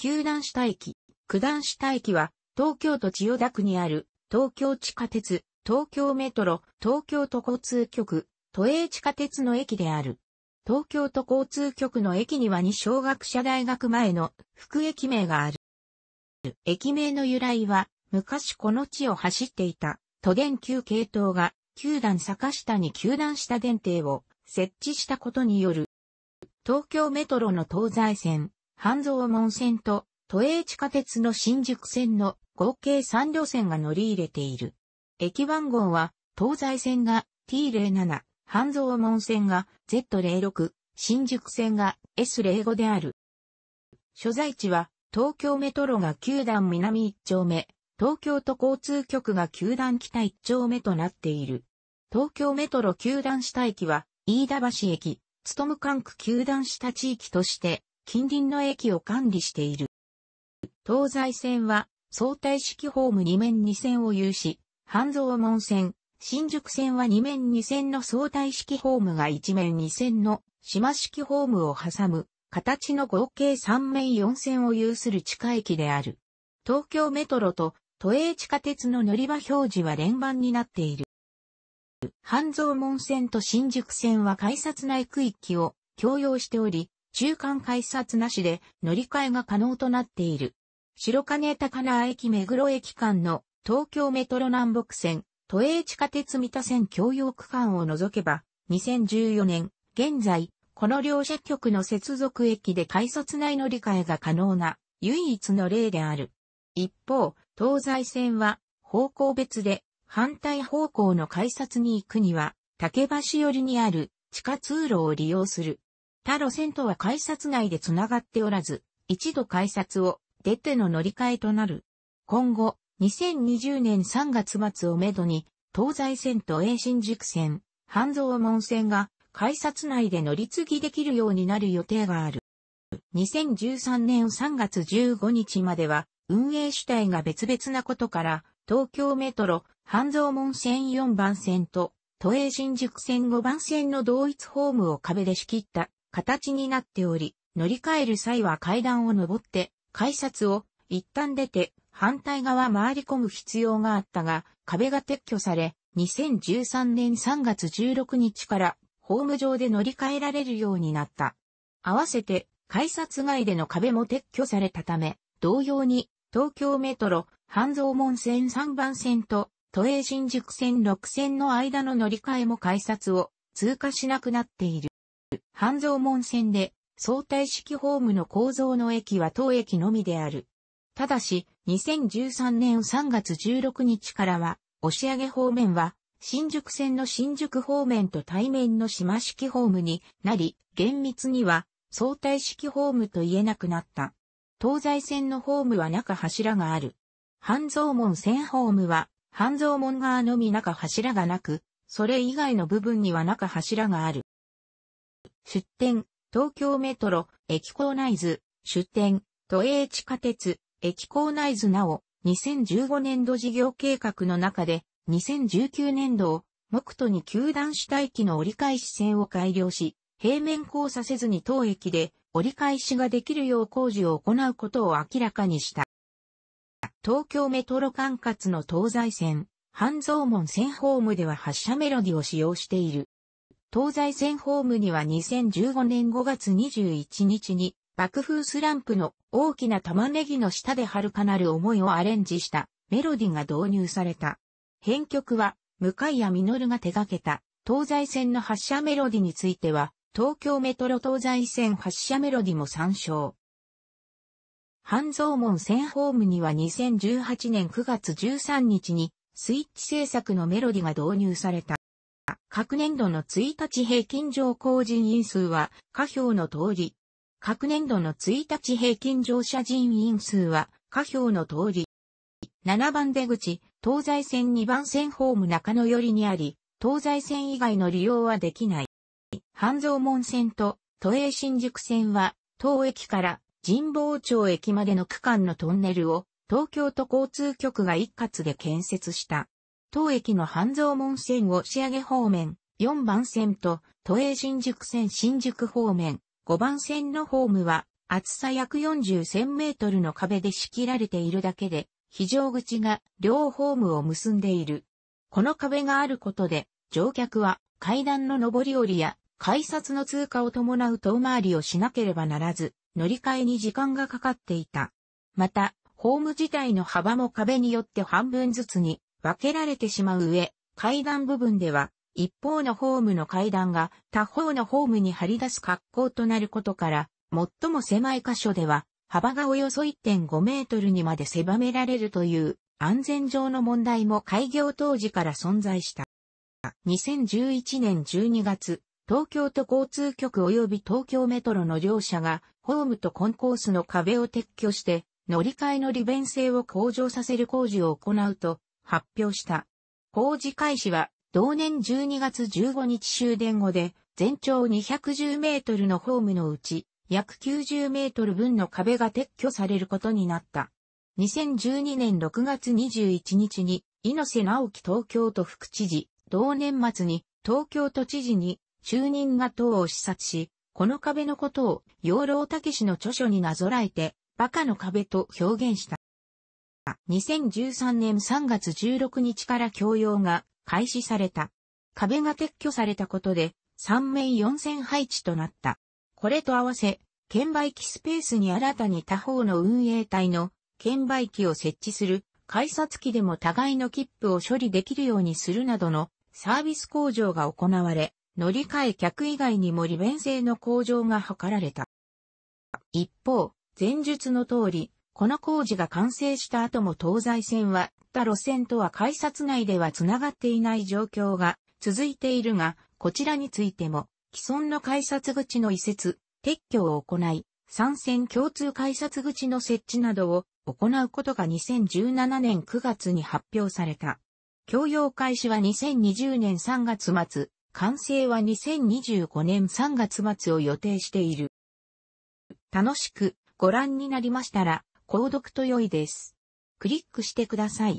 九段下駅、九段下駅は、東京都千代田区にある、東京地下鉄、東京メトロ、東京都交通局、都営地下鉄の駅である。東京都交通局の駅には二小学者大学前の副駅名がある。駅名の由来は、昔この地を走っていた、都電旧系統が、九段坂下に九段下電停を設置したことによる。東京メトロの東西線、半蔵門線と都営地下鉄の新宿線の合計3路線が乗り入れている。駅番号は東西線が T07、半蔵門線が Z06、新宿線が S05 である。所在地は東京メトロが9段南1丁目、東京都交通局が9段北1丁目となっている。東京メトロ9段下駅は飯田橋駅、勤む管区9段下地域として近隣の駅を管理している。東西線は相対式ホーム2面2線を有し、半蔵門線、新宿線は2面2線の相対式ホームが1面2線の島式ホームを挟む形の合計3面4線を有する地下駅である。東京メトロと都営地下鉄の乗り場表示は連番になっている。半蔵門線と新宿線は改札内区域を共用しており、中間改札なしで乗り換えが可能となっている。白金高輪駅目黒駅間の東京メトロ南北線、都営地下鉄三田線共用区間を除けば、2014年、現在、この両社局の接続駅で改札内乗り換えが可能な唯一の例である。一方、東西線は方向別で反対方向の改札に行くには、竹橋寄りにある地下通路を利用する。他路線とは改札内で繋がっておらず、一度改札を出ての乗り換えとなる。今後、2020年3月末をめどに、東西線と栄新宿線、半蔵門線が改札内で乗り継ぎできるようになる予定がある。2013年3月15日までは、運営主体が別々なことから、東京メトロ、半蔵門線4番線と、都営新宿線5番線の同一ホームを壁で仕切った形になっており、乗り換える際は階段を上って、改札を一旦出て反対側回り込む必要があったが、壁が撤去され、2013年3月16日からホーム上で乗り換えられるようになった。合わせて、改札外での壁も撤去されたため、同様に、東京メトロ、半蔵門線3番線と、都営新宿線6線の間の乗り換えも改札を通過しなくなっている。半蔵門線で相対式ホームの構造の駅は当駅のみである。ただし、2013年3月16日からは、押上方面は、新宿線の新宿方面と対面の島式ホームになり、厳密には相対式ホームと言えなくなった。東西線のホームは中柱がある。半蔵門線ホームは、半蔵門側のみ中柱がなく、それ以外の部分には中柱がある。出店、東京メトロ、駅構内図、出店、都営地下鉄、駅構内図なお、2015年度事業計画の中で、2019年度を、目途に球団主体機の折り返し線を改良し、平面交差せずに当駅で折り返しができるよう工事を行うことを明らかにした。東京メトロ管轄の東西線、半蔵門線ホームでは発車メロディを使用している。東西線ホームには2015年5月21日に爆風スランプの大きな玉ねぎの下で遥かなる思いをアレンジしたメロディが導入された。編曲は向谷実が手掛けた東西線の発車メロディについては東京メトロ東西線発車メロディも参照。半蔵門線ホームには2018年9月13日にスイッチ制作のメロディが導入された。各年度の1日平均乗降人員数は、下表の通り。各年度の1日平均乗車人員数は、下表の通り。7番出口、東西線2番線ホーム中野寄りにあり、東西線以外の利用はできない。半蔵門線と都営新宿線は、当駅から神保町駅までの区間のトンネルを東京都交通局が一括で建設した。当駅の半蔵門線を仕上げ方面、4番線と、都営新宿線新宿方面、5番線のホームは、厚さ約40千メートルの壁で仕切られているだけで、非常口が両ホームを結んでいる。この壁があることで、乗客は階段の上り下りや改札の通過を伴う遠回りをしなければならず、乗り換えに時間がかかっていた。また、ホーム自体の幅も壁によって半分ずつに分けられてしまう上、階段部分では、一方のホームの階段が他方のホームに張り出す格好となることから、最も狭い箇所では、幅がおよそ1.5メートルにまで狭められるという安全上の問題も開業当時から存在した。2011年12月、東京都交通局及び東京メトロの両社が、ホームとコンコースの壁を撤去して、乗り換えの利便性を向上させる工事を行うと、発表した。工事開始は同年12月15日終電後で、全長210メートルのホームのうち、約90メートル分の壁が撤去されることになった。2012年6月21日に、猪瀬直樹東京都副知事、同年末に東京都知事に就任が党を視察し、この壁のことを養老武氏の著書になぞらえて、バカの壁と表現した。2013年3月16日から供用が開始された。壁が撤去されたことで、3面4線配置となった。これと合わせ、券売機スペースに新たに他方の運営体の券売機を設置する、改札機でも互いの切符を処理できるようにするなどのサービス向上が行われ、乗り換え客以外にも利便性の向上が図られた。一方、前述の通り、この工事が完成した後も東西線は、他路線とは改札内では繋がっていない状況が続いているが、こちらについても、既存の改札口の移設、撤去を行い、参戦共通改札口の設置などを行うことが2017年9月に発表された。共用開始は2020年3月末、完成は2025年3月末を予定している。楽しくご覧になりましたら、購読と良いです。クリックしてください。